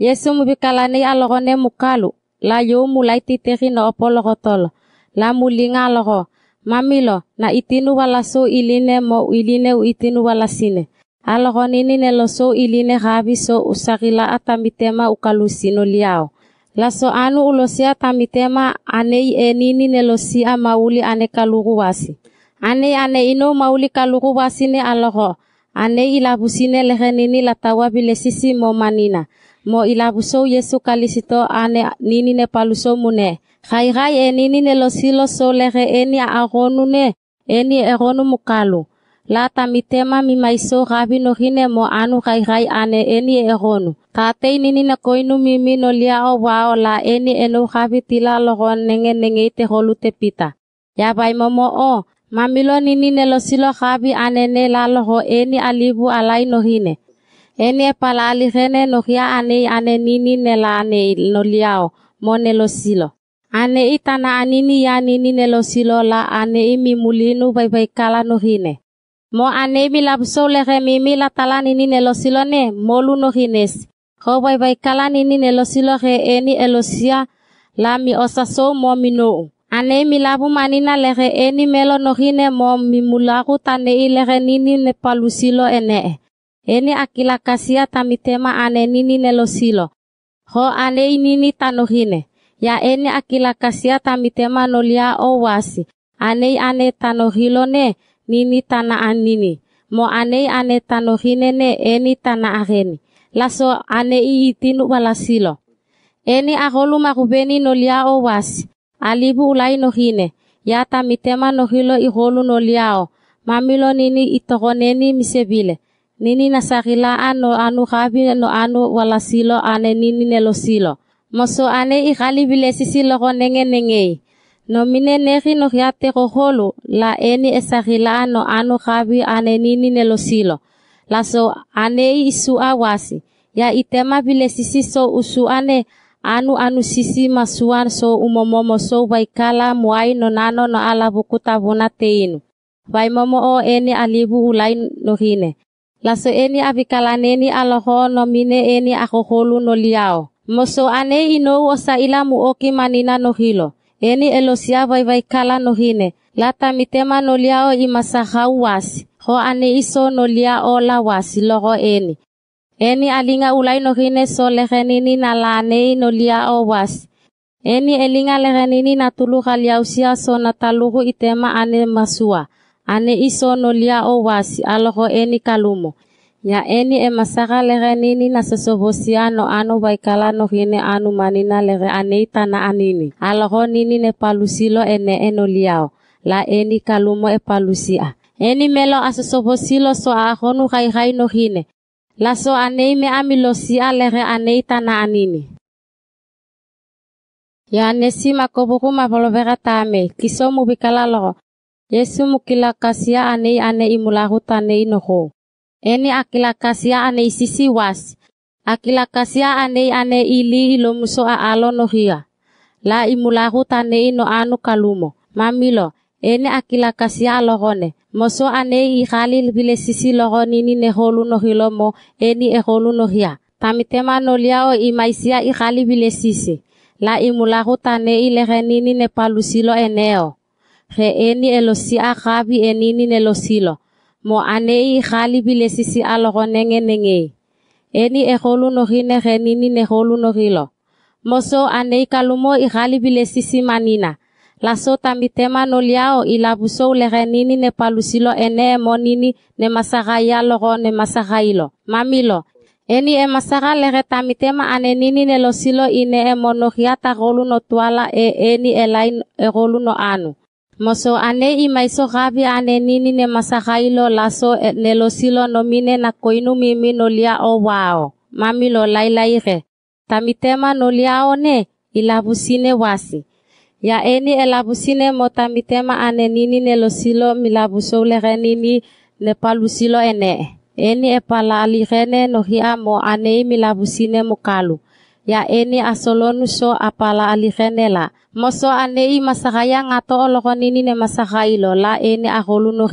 Yesu aloxo alogone mukalu, la yo mulai titiri no opo logotolo, la mulinga logo, mamilo na itinu wala so iline mo iline u itinu wala sine. Alogonini ne lo so iline gabi so usagila atamitema sino liao. so anu ulosia tamitema anei enini ne a mauli ane kaluxu wasi. Anei ane ino mauli kaluxu wasi ne alogo. Anei ilabusine lehenini latawa sisi momanina. manina mo ilabuso Yesu kalisito ane nini ne paluso mune. Khai khai e nini ne losilo solere eni agonu ne eni eronu mukalu. La tamitema mi maiso rabi no hine mo anu khai khai ane eni eronu. Katei nini ne koinu mimi no liao wao la eni eno rabi tila logon nenge nenge ite holu te pita. Ya bai momo o. Mamilo nini ne losilo rabi ane ne la loho eni alibu alai no hine. Ene palali rene nohia ane ane nini nela ane noliao monelosilo lo silo. Ane itana anini ya nini nelo silo la ane imi mulinu bai bai kala nohine. Mo ane imi lapso lehe mimi la tala nini nelo silo ne molu nohines. Ho bai bai kala nini nelosilo silo re eni elosia la mi so mo minou. Ane mi labu manina lehe eni melo nohine mo mi mulaku tane i nini ne palusilo ene ene akilakasia tamitema nelo nelosilo ho ane aneinini tanohine ya ene akilakasia tamitema nolia o wasi. ane tanohilo ne nini tana anini mo ane ane tanohine ne eni tana areni laso ane iitinu silo. eni aholu magubeni nolia wasi. alibu ulai nohine ya tamitema nohilo iholu noliao mamilo nini itogoneni misebile nini nasagila ano anu kabi no anu wala silo ane nini nelo silo moso ane ikali bile sisi loko nenge nenge no mine nehi no hiate koholu la eni esagila no anu kabi ane nini nelo silo laso ane isu awasi ya itema bile sisi so usu ane anu anu sisi masuan so umomomo so baikala muai no nano no ala buku tabuna teinu. Vai momo o ene alibu ulai hine laso eni avikalane aloho nomine eni akoholu no liao moso ane ino wosa ila muoki manina no hilo eni elosia kala no hine mitema no liao imasahau wasi ho ane iso no liao la wasi loho eni eni alinga ulai no hine so lehenini na lane no liao wasi eni elinga lehenini na tuluha liao so na taluhu itema ane masua ane isono lia o wasi aloho eni kalumo ya eni e masaka nini na sosobosi ano anu baikala nohine anu manina lege anei tana anini aloho nini ne palusilo ene eno liao la eni kalumo e palusia eni melo asosobosilo so ahonu gaigai nohine la so anei me amilosia lege anei tana anini ya nesi makobuku mapolovera tame kiso mubikala logo Yesu mukilakasia anei anei mulahut anei noho. Eni akilakasia anei sisiwas. Akilakasia anei anei ili ilomuso aalo nohia. La imulahut anei no anu kalumo. Mamilo, eni akilakasia alohone. Moso anei ihalil bile sisi ni neholu nohilomo eni eholu nohia. Tamitema noliao imaisia ihali bile sisi. La imulahut anei lehenini nepalus silo eneo. ge eni elosi a gabi enini nelosilo mo anei galibi lesisi a logoneng enengei eni egolunogine ge nini mo moso anei kalumo igalibi e lesisi manina la laso tamitema noliao ilabusou e legenini nepalusilo ene monini nemasagai e a logo nemasagailo mamilo eni emasaga lege tamitema anenini nelosilo ine emonogia no tuala e eni elai no anu moso ane i maiso gabi ane nini ne masagailo laso e, nelosilo nomine na koinu mimi nolia o wao mami lo lailaige tamitema 'o ne ilabusine wasi ya eni elabusine mo tamitema ane nini nelosilo milabusoulege nini ne palusilo ene eni epalaligene nohia mo ane i milabusine mo ya eni asolonu so apala aligenela moso anei masakaya ngato olokonini ne masakailo la eni aholunu